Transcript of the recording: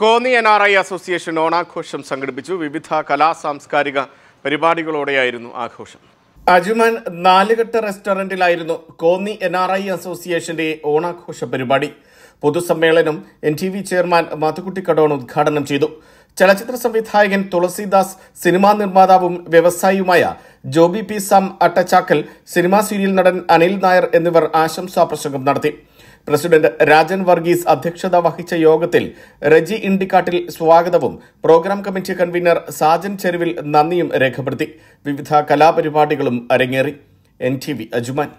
Konni N R I association ഓണാഘോഷം സംഘടിപ്പിച്ചു വിവിധ കലാ സാംസ്കാരിക പരിപാടികളോടെയായിരുന്നു ആഘോഷം അജുമാൻ നാലുകെട്ട് റെസ്റ്റോറന്റിലായിരുന്നു കോന്നി എൻ ആർ ഐ അസോസിയേഷന്റെ ഓണാഘോഷ പരിപാടി പൊതുസമ്മേളനം N T V chairman Mathukutty Kadon ഉദ്ഘാടനം ചെയ്തു ചലച്ചിത്ര സംവിധായകൻ തുളസീദാസ് സിനിമാ നിർമ്മാതാവും വ്യവസായിയുമായ Joby P Sam Attachakkal cinema serial നടൻ അനിൽ നായർ എന്നിവർ ആശംസാ പ്രസംഗം നടത്തി പ്രസിഡന്റ് രാജൻ വർഗീസ് അധ്യക്ഷത വഹിച്ച യോഗത്തിൽ റജി ഇണ്ടിക്കാട്ടിൽ സ്വാഗതവും programme committee convener Sajan Cheruvil നന്ദിയും രേഖപ്പെടുത്തി വിവിധ കലാപരിപാടികളും അരങ്ങേറി എൻ ടി വി അജുമാൻ